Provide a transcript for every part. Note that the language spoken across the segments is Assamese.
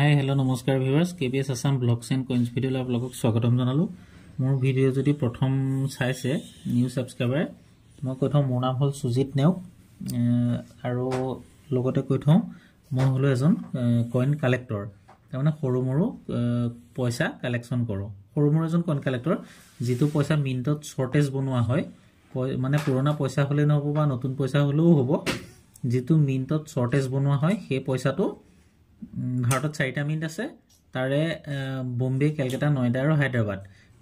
হাই হেল্ল' নমস্কাৰ viewers K B S Assam blogs and coins ভিডিঅ'লৈ আপোনালোকক স্বাগতম জনালোঁ মোৰ ভিডিঅ' যদি প্ৰথম চাইছে নিউ ছাবস্ক্ৰাইবাৰে মই কৈ থওঁ মোৰ নাম হ'ল সুজিত নেওগ আৰু লগতে কৈ থওঁ মই হ'লোঁ এজন কইন কালেক্টৰ তাৰমানে সৰু মৰু পইচা কালেকশ্যন কৰোঁ সৰু মৰু এজন কইন কালেক্টৰ যিটো পইচা মিণ্টত শ্বৰ্টেজ বনোৱা হয় মানে পুৰণা পইচা হ'লেই নহ'ব বা নতুন পইচা হ'লেও হ'ব যিটো মিণ্টত শ্বৰ্টেজ বনোৱা হয় সেই পইচাটো ভাৰতত চাৰিটা মিণ্ট আছে তাৰে বম্বে কেলকাতা নয়দা আৰু হায়দৰাবাদ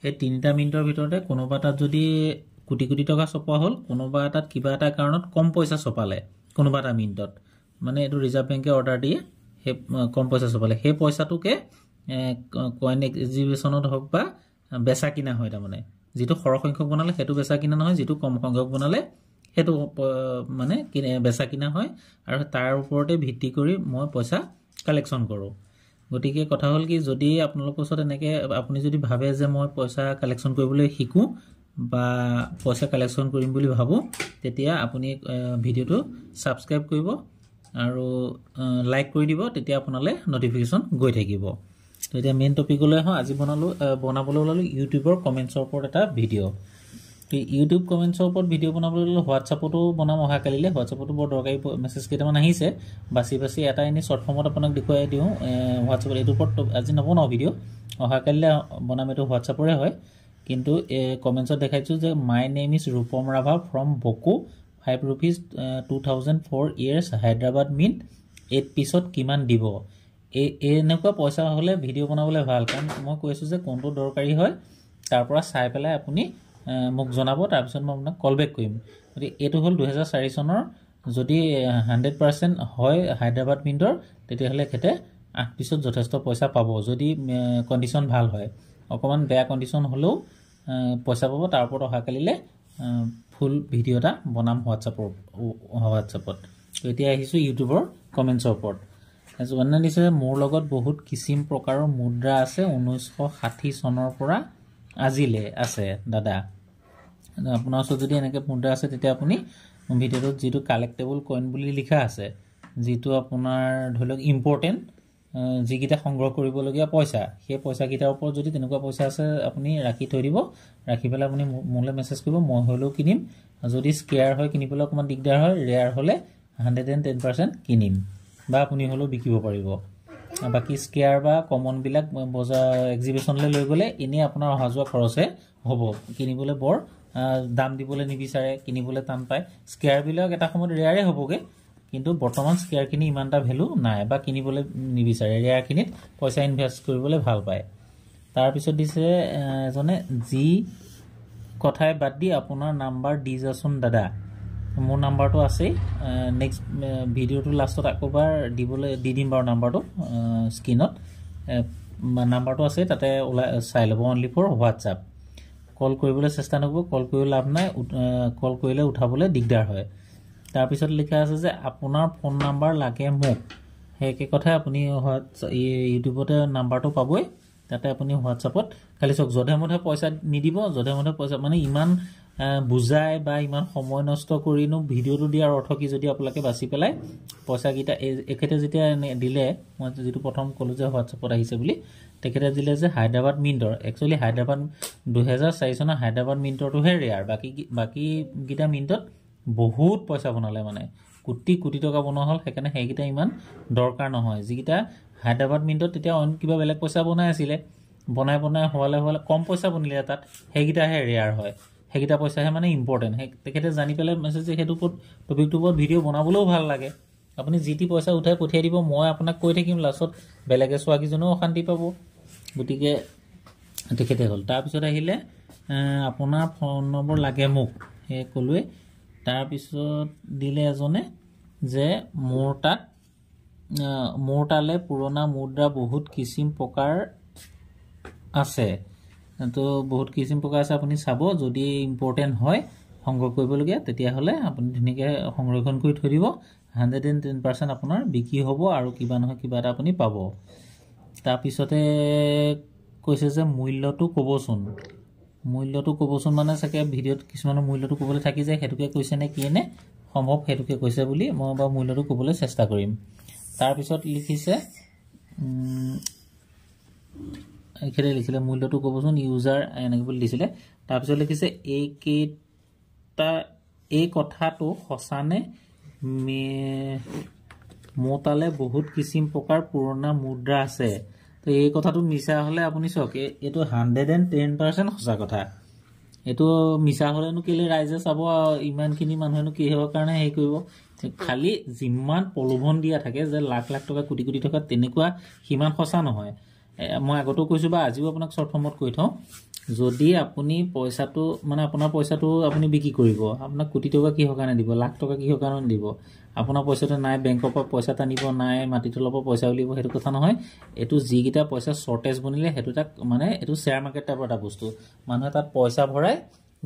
এই তিনিটা মিণ্টৰ ভিতৰতে কোনোবা এটাত যদি কোটি কোটি টকা ছপোৱা হ'ল কোনোবা এটাত কিবা এটা কাৰণত কম পইচা ছপালে কোনোবা এটা মিণ্টত মানে এইটো ৰিজাৰ্ভ বেংকে অৰ্ডাৰ দিয়ে সেই কম পইচা ছপালে সেই পইচাটোকে কইন এক্সিবিশ্যনত হওক বা বেচা কিনা হয় তাৰমানে যিটো সৰহ সংখ্যক বনালে সেইটো বেচা কিনা নহয় যিটো কম সংখ্যক বনালে সেইটো মানে কিনে বেচা কিনা হয় আৰু তাৰ ওপৰতে ভিত্তি কৰি মই পইচা কালেকশ্যন কৰোঁ গতিকে কথা হ'ল কি যদি আপোনালোকৰ ওচৰত এনেকৈ আপুনি যদি ভাবে যে মই পইচা কালেকশ্যন কৰিবলৈ শিকোঁ বা পইচা কালেকশ্যন কৰিম বুলি ভাবোঁ তেতিয়া আপুনি ভিডিঅ'টো ছাবস্ক্ৰাইব কৰিব আৰু লাইক কৰি দিব তেতিয়া আপোনালৈ ন'টিফিকেশ্যন গৈ থাকিব তো এতিয়া মেইন টপিকলৈ আহোঁ আজি বনালোঁ বনাবলৈ ওলালোঁ ইউটিউবৰ কমেণ্টছৰ ওপৰত এটা ভিডিঅ' ইউটিউব কমেণ্টছৰ ওপৰত ভিডিঅ' বনাবলৈ গ'লে হোৱাটছআপতো বনাম অহাকালিলৈ হোৱাটছআপতো বৰ দৰকাৰী মেছেজ কেইটামান আহিছে বাচি বাচি এটা এনেই শ্বৰ্ট ফৰ্মত আপোনাক দেখুৱাই দিওঁ হোৱাটছআপত এইটোৰ ওপৰত আজি নবনাওঁ ভিডিঅ' অহাকালিলৈ বনাম এইটো হোৱাটছআপৰে হয় কিন্তু কমেণ্টছত দেখাইছোঁ যে my name is Rupam Rabha from Boko five rupees two thousand four years Hyderabad mean eight পিছত কিমান দিব এই এনেকুৱা পইচা হ'লে ভিডিঅ' বনাবলৈ ভাল কাৰণ মই কৈছোঁ যে কোনটো দৰকাৰী হয় তাৰ পৰা চাই পেলাই আপুনি মোক জনাব তাৰপিছত মই আপোনাক কল বেক কৰিম গতিকে এইটো হ'ল দুহেজাৰ চাৰি চনৰ যদি হাণ্ড্ৰেড পাৰ্চেণ্ট হয় হায়দৰাবাদ মিণ্টৰ তেতিয়াহ'লে তেখেতে আঠ পিছত যথেষ্ট পইচা পাব যদি কণ্ডিশ্যন ভাল হয় অকণমান বেয়া কণ্ডিশ্যন হ'লেও পইচা পাব তাৰ ওপৰত অহাকালিলৈ ফুল ভিডিঅ' এটা বনাম হোৱাটছএপৰ হোৱাটছএপত এতিয়া আহিছোঁ ইউটিউবৰ কমেণ্টছৰ ওপৰত জগন্নাথ দিছে মোৰ লগত বহুত কিচিম প্ৰকাৰৰ মুদ্ৰা আছে ঊনৈছশ ষাঠি চনৰ পৰা আজিলৈ আছে দাদা আপোনাৰ ওচৰত যদি এনেকৈ মুদ্ৰা আছে তেতিয়া আপুনি ভিডিঅ'টোত যিটো কালেক্টেবল কইন বুলি লিখা আছে যিটো আপোনাৰ ধৰি লওক ইম্পৰ্টেণ্ট যিকেইটা সংগ্ৰহ কৰিবলগীয়া পইচা সেই পইচাকেইটাৰ ওপৰত যদি তেনেকুৱা পইচা আছে আপুনি ৰাখি থৈ দিব ৰাখি পেলাই আপুনি মোলৈ মেছেজ কৰিব মই হ'লেও কিনিম যদি স্কেয়াৰ হয় কিনিবলৈ অকণমান দিগদাৰ হয় ৰেয়াৰ হ'লে হাণ্ড্ৰেড এণ্ড টেন পাৰ্চেণ্ট কিনিম বা আপুনি হ'লেও বিকিব পাৰিব বাকী স্কেয়াৰ বা কমনবিলাক বজাৰ এক্সিবিশ্যনলৈ লৈ গ'লে এনেই আপোনাৰ অহা যোৱা খৰচে হ'ব কিনিবলৈ বৰ দাম দিবলৈ নিবিচাৰে কিনিবলৈ টান পায় স্কেয়াৰবিলাক এটা সময়ত ৰেয়াৰে হ'বগৈ কিন্তু বৰ্তমান স্কেয়াৰখিনি ইমান এটা ভেলু নাই বা কিনিবলৈ নিবিচাৰে ৰেয়াৰখিনিত পইচা ইনভেষ্ট কৰিবলৈ ভাল পায় তাৰপিছত দিছে এজনে যি কথাই বাদ দি আপোনাৰ নাম্বাৰ দি যাচোন দাদা মোৰ নাম্বাৰটো আছেই নেক্সট ভিডিঅ'টো লাষ্টত আকৌবাৰ দিবলৈ দি দিম বাৰু নাম্বাৰটো স্ক্ৰীণত নাম্বাৰটো আছে তাতে ওলাই চাই ল'ব অনলি ফৰ হোৱাটছআপ কল কৰিবলৈ চেষ্টা নকৰিব কল কৰি লাভ নাই কল কৰিলে উঠাবলৈ দিগদাৰ হয় তাৰপিছত লিখা আছে যে আপোনাৰ ফোন নাম্বাৰ লাগে মোক সেই কথাই আপুনি ইউটিউবতে নাম্বাৰটো পাবই তাতে আপুনি হোৱাটছআপত খালি চাওক যধে মধে পইচা নিদিব যধে মধে পইচা মানে ইমান বুজায় বা ইমান সময় নষ্ট কৰিনো ভিডিঅ'টো দিয়াৰ অৰ্থ কি যদি আপোনালোকে বাছি পেলাই পইচাকেইটা এখেতে যেতিয়া দিলে মই যিটো প্ৰথম ক'লোঁ যে হোৱাটছএপত আহিছে বুলি তেখেতে দিলে যে হায়দৰাবাদ মিণ্টৰ একচুৱেলি হায়দৰাবাদ দুহেজাৰ চাৰি চনৰ হায়দৰাবাদ মিণ্টৰটোহে ৰেয়াৰ বাকী বাকীকেইটা মিণ্টত বহুত পইচা বনালে মানে কোটি কোটি টকা বনোৱা হ'ল সেইকাৰণে সেইকেইটা ইমান দৰকাৰ নহয় যিকেইটা হায়দৰাবাদ মিণ্টত তেতিয়া অইন কিবা বেলেগ পইচা বনাই আছিলে বনাই বনাই হোৱালে হোৱালে কম পইচা বনিলে তাত সেইকেইটাহে ৰেয়াৰ হয় সেইকেইটা পইচাহে মানে ইম্পৰ্টেণ্ট সেই তেখেতে জানি পেলাই মেছেজ যে সেইটো ওপৰত টপিকটোৰ ওপৰত ভিডিঅ' বনাবলৈও ভাল লাগে আপুনি যি টি পইচা উঠাই পঠিয়াই দিব মই আপোনাক কৈ থাকিম লাষ্টত বেলেগে চোৱাকেইজনেও অশান্তি পাব গতিকে তেখেতে হ'ল তাৰপিছত আহিলে আপোনাৰ ফোন নম্বৰ লাগে মোক সেই ক'লোৱেই তাৰপিছত দিলে এজনে যে মোৰ তাত মোৰ তালৈ পুৰণা মুদ্ৰা বহুত কিচিম প্ৰকাৰ আছে তো বহুত কিছুম প্ৰকাৰ আছে আপুনি চাব যদি ইম্পৰ্টেণ্ট হয় সংগ্ৰহ কৰিবলগীয়া তেতিয়াহ'লে আপুনি ধুনীয়াকৈ সংৰক্ষণ কৰি থৈ দিব হাণ্ড্ৰেড এণ্ড টেন পাৰ্চেণ্ট আপোনাৰ বিক্ৰী হ'ব আৰু কিবা নহয় কিবা এটা আপুনি পাব তাৰপিছতে কৈছে যে মূল্যটো ক'বচোন মূল্যটো ক'বচোন মানে চাগে ভিডিঅ'ত কিছুমানৰ মূল্যটো ক'বলৈ থাকি যায় সেইটোকে কৈছে নে নে সম্ভৱ সেইটোকে কৈছে বুলি মই বাৰু মূল্যটো ক'বলৈ চেষ্টা কৰিম তাৰপিছত লিখিছে এখেতে লিখিলে মূল্যটো ক'বচোন ইউজাৰ এনেকে বুলি দিছিলে তাৰপিছত লিখিছে এইকেইটা এই কথাটো সঁচানে মোতালে বহুত কিচিম প্ৰকাৰ পুৰণা মুদ্ৰা আছে তো এই কথাটো মিছা হ'লে আপুনি চাওক এইটো হাণ্ড্ৰেড এণ্ড টেন পাৰ্চেণ্ট সঁচা কথা এইটো মিছা হ'লেনো কেলৈ ৰাইজে চাব ইমানখিনি মানুহেনো কি হ'ব কাৰণে হেৰি কৰিব খালি যিমান প্ৰলোভন দিয়া থাকে যে লাখ লাখ টকা কোটি কোটি টকা তেনেকুৱা সিমান সঁচা নহয় মই আগতেও কৈছোঁ বা আজিও আপোনাক শ্বৰ্ট ফৰ্মত কৈ থওঁ যদি আপুনি পইচাটো মানে আপোনাৰ পইচাটো আপুনি বিক্ৰী কৰিব আপোনাক কোটি টকা কিহৰ কাৰণে দিব লাখ টকা কিহৰ কাৰণে দিব আপোনাৰ পইচাটো নাই বেংকৰ পৰা পইচা টানিব নাই মাটি তলৰ পৰা পইচা উলিয়াব সেইটো কথা নহয় এইটো যিকেইটা পইচা শ্বৰ্টেজ বনিলে সেইটো এটা মানে এইটো শ্বেয়াৰ মাৰ্কেট টাইপৰ এটা বস্তু মানুহে তাত পইচা ভৰাই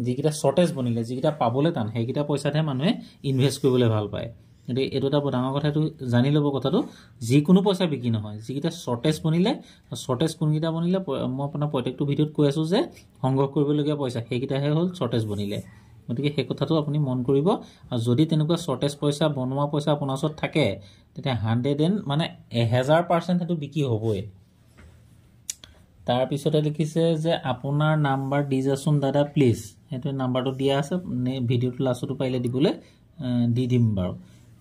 যিকেইটা শ্বৰ্টেজ বনিলে যিকেইটা পাবলৈ টান সেইকেইটা পইচাতহে মানুহে ইনভেষ্ট কৰিবলৈ ভাল পায় গতিকে এইটো এটা ডাঙৰ কথা এইটো জানি ল'ব কথাটো যিকোনো পইচা বিক্ৰী নহয় যিকেইটা শ্বৰ্টেজ বনিলে শ্বৰ্টেজ কোনকেইটা বনিলে মই আপোনাৰ প্ৰত্যেকটো ভিডিঅ'ত কৈ আছোঁ যে সংগ্ৰহ কৰিবলগীয়া পইচা সেইকেইটাহে হ'ল শ্বৰ্টেজ বনিলে গতিকে সেই কথাটো আপুনি মন কৰিব আৰু যদি তেনেকুৱা শ্বৰ্টেজ পইচা বনোৱা পইচা আপোনাৰ ওচৰত থাকে তেতিয়া হাণ্ড্ৰেড এণ্ড মানে এহেজাৰ পাৰ্চেণ্ট সেইটো বিক্ৰী হ'বই তাৰপিছতে লিখিছে যে আপোনাৰ নাম্বাৰ দি যাচোন দাদা প্লিজ সেইটো নাম্বাৰটো দিয়া আছে ভিডিঅ'টো লাষ্টটো পাৰিলে দিবলৈ দি দিম বাৰু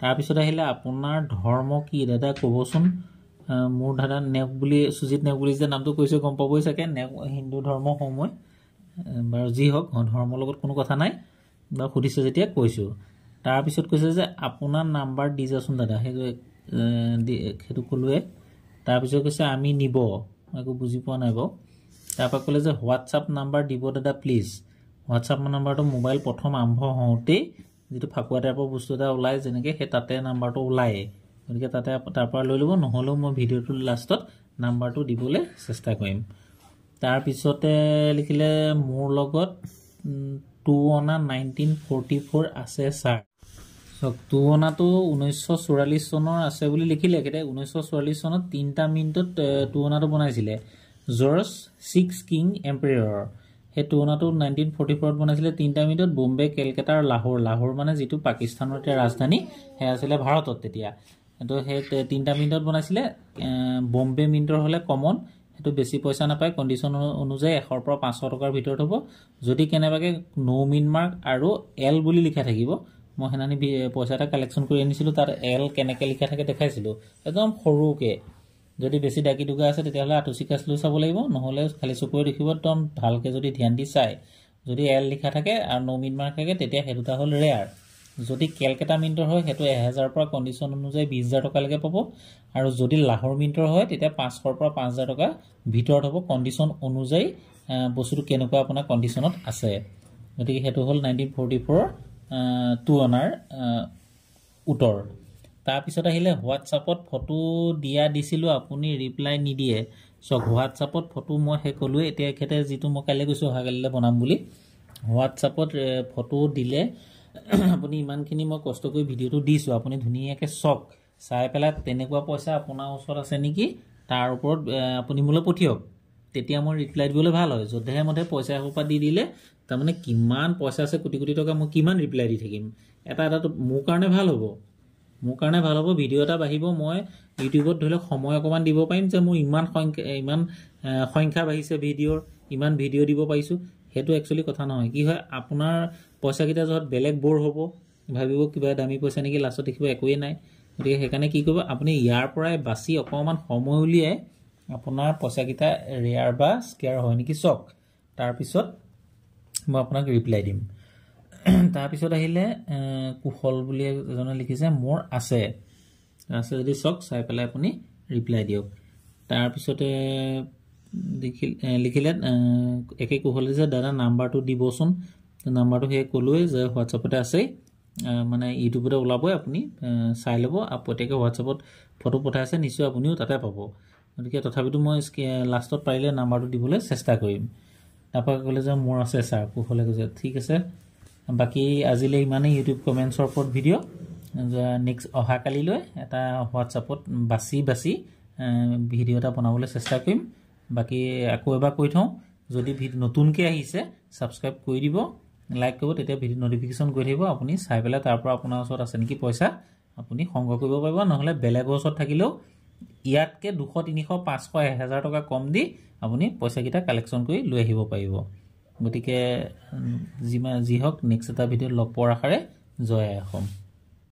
তাৰপিছত আহিলে আপোনাৰ ধৰ্ম কি দাদা ক'বচোন মোৰ দাদা নেক বুলি সুজিত নেক বুলি যে নামটো কৈছোঁ গম পাবই চাগে নেক হিন্দু ধৰ্ম হওঁ মই বাৰু যি হওক ধৰ্মৰ লগত কোনো কথা নাই বা সুধিছে যেতিয়া কৈছোঁ তাৰপিছত কৈছে যে আপোনাৰ নাম্বাৰ দি যাচোন দাদা সেইটো সেইটো ক'লোৱে তাৰপিছত কৈছে আমি নিব একো বুজি পোৱা নাই বাৰু তাৰপৰা ক'লে যে হোৱাটছআপ নাম্বাৰ দিব দাদা প্লিজ হোৱাটছআপ নাম্বাৰটো মোবাইল প্ৰথম আৰম্ভ হওঁতেই যিটো ফাকুৱা টাইপৰ বস্তু এটা ওলায় যেনেকৈ সেই তাতে নাম্বাৰটো ওলায়েই গতিকে তাতে তাৰপৰা লৈ ল'ব নহ'লেও মই ভিডিঅ'টো লাষ্টত নাম্বাৰটো দিবলৈ চেষ্টা কৰিম তাৰপিছতে লিখিলে মোৰ লগত টু অনা নাইনটিন ফৰ্টি ফ'ৰ আছে ছাৰ চক টু অনাটো ঊনৈছশ চৌৰাল্লিছ চনৰ আছে বুলি লিখিলে কেতিয়া ঊনৈছশ চৌৰাল্লিছ চনত তিনিটা মিনিটত টু অনাটো বনাইছিলে জৰ্জ ছিক্স কিং এম্পেয়ৰৰ সেই তুৰণাটো নাইনটিন ফৰ্টি ফ'ৰত বনাইছিলে তিনিটা মিনিটত বোম্বে কেলকাতা আৰু লাহোৰ লাহোৰ মানে যিটো পাকিস্তানৰ এতিয়া ৰাজধানী সেয়া আছিলে ভাৰতত তেতিয়া কিন্তু সেই তিনিটা মিনিটত বনাইছিলে বম্বে মিণ্টৰ হ'লে কমন সেইটো বেছি পইচা নাপায় কণ্ডিশ্যন অনুযায়ী এশৰ পৰা পাঁচশ টকাৰ ভিতৰত হ'ব যদি কেনেবাকৈ নৌ মিনমাৰ্ক আৰু এল বুলি লিখা থাকিব মই সেইদিনাখনি পইচা এটা কালেকশ্যন কৰি আনিছিলোঁ তাত এল কেনেকৈ লিখা থাকে দেখাইছিলোঁ একদম সৰুকৈ যদি বেছি দাগি দুগা আছে তেতিয়াহ'লে আটুচি কাছ লৈ চাব লাগিব নহ'লে খালী চকুৰে দেখিব একদম ভালকৈ যদি ধ্যান দি চাই যদি এল লিখা থাকে আৰু ন' মিন মাৰ্ক থাকে তেতিয়া সেই দুটা হ'ল ৰেয়াৰ যদি কেলকেটা মিনটৰ হয় সেইটো এহেজাৰৰ পৰা কণ্ডিশ্যন অনুযায়ী বিছ হাজাৰ টকালৈকে পাব আৰু যদি লাহৰ মিনটৰ হয় তেতিয়া পাঁচশৰ পৰা পাঁচ হাজাৰ টকা ভিতৰত হ'ব কণ্ডিশ্যন অনুযায়ী বস্তুটো কেনেকুৱা আপোনাৰ কণ্ডিশ্যনত আছে গতিকে সেইটো হ'ল নাইনটিন ফৰ্টি ফ'ৰ টু অনাৰ উত্তৰ তাৰপিছত আহিলে হোৱাটছআপত ফটো দিয়া দিছিলোঁ আপুনি ৰিপ্লাই নিদিয়ে চক হোৱাটছআপত ফটো মই শেষ ক'লোঁ এতিয়া এখেতে যিটো মই কাইলৈ গৈছোঁ অহাকালিলৈ বনাম বুলি হোৱাটছআপত ফটো দিলে আপুনি ইমানখিনি মই কষ্ট কৰি ভিডিঅ'টো দিছোঁ আপুনি ধুনীয়াকৈ চক চাই পেলাই তেনেকুৱা পইচা আপোনাৰ ওচৰত আছে নেকি তাৰ ওপৰত আপুনি মোলৈ পঠিয়াওক তেতিয়া মই ৰিপ্লাই দিবলৈ ভাল হয় যধে মধে পইচা এসোপা দি দিলে তাৰমানে কিমান পইচা আছে কোটি কোটি টকা মই কিমান ৰিপ্লাই দি থাকিম এটা এটাটো মোৰ কাৰণে ভাল হ'ব মোৰ কাৰণে ভাল হ'ব ভিডিঅ' এটা বাঢ়িব মই ইউটিউবত ধৰি লওক সময় অকণমান দিব পাৰিম যে মোৰ ইমান সংখ্যা ইমান সংখ্যা বাঢ়িছে ভিডিঅ'ৰ ইমান ভিডিঅ' দিব পাৰিছোঁ সেইটো একচুৱেলি কথা নহয় কি হয় আপোনাৰ পইচাকেইটা যত বেলেগ ব'ৰ হ'ব ভাবিব কিবা দামী পইচা নেকি লাষ্টত দেখিব একোৱেই নাই গতিকে সেইকাৰণে কি কৰিব আপুনি ইয়াৰ পৰাই বাচি অকণমান সময় উলিয়াই আপোনাৰ পইচাকেইটা ৰেয়াৰ বা স্কেয়াৰ হয় নেকি চাওক তাৰপিছত মই আপোনাক ৰিপ্লাই দিম তাৰপিছত আহিলে কুশল বুলি এজনে লিখিছে মোৰ আছে আছে যদি চাওক চাই পেলাই আপুনি ৰিপ্লাই দিয়ক তাৰপিছতে লিখি লিখিলে একে কুশলে যে দাদা নাম্বাৰটো দিবচোন নাম্বাৰটো সেই ক'লোৱেই যে হোৱাটছআপতে আছেই মানে ইউটিউবতে ওলাবই আপুনি চাই ল'ব আৰু প্ৰত্যেকে হোৱাটছআপত ফটো পঠাই আছে নিশ্চয় আপুনিও তাতে পাব গতিকে তথাপিতো মই লাষ্টত পাৰিলে নাম্বাৰটো দিবলৈ চেষ্টা কৰিম তাৰপৰা ক'লে যে মোৰ আছে ছাৰ কুশলে কৈছে ঠিক আছে বাকী আজিলৈ ইমানেই ইউটিউব কমেণ্টছৰ ওপৰত ভিডিঅ' নেক্সট অহাকালিলৈ এটা হোৱাটছআপত বাচি বাছি ভিডিঅ' এটা বনাবলৈ চেষ্টা কৰিম বাকী আকৌ এবাৰ কৈ থওঁ যদি ভিডিঅ' নতুনকৈ আহিছে ছাবস্ক্ৰাইব কৰি দিব লাইক কৰিব তেতিয়া ভিডিঅ' ন'টিফিকেশ্যন গৈ থাকিব আপুনি চাই পেলাই তাৰপৰা আপোনাৰ ওচৰত আছে নেকি পইচা আপুনি সংগ্ৰহ কৰিব পাৰিব নহ'লে বেলেগৰ ওচৰত থাকিলেও ইয়াতকৈ দুশ তিনিশ পাঁচশ এহেজাৰ টকা কম দি আপুনি পইচাকেইটা কালেকশ্যন কৰি লৈ আহিব পাৰিব গতিকে যিমান যি হওক নেক্সট এটা ভিডিঅ'ত লগ পোৱাৰ আশাৰে জয় আই অসম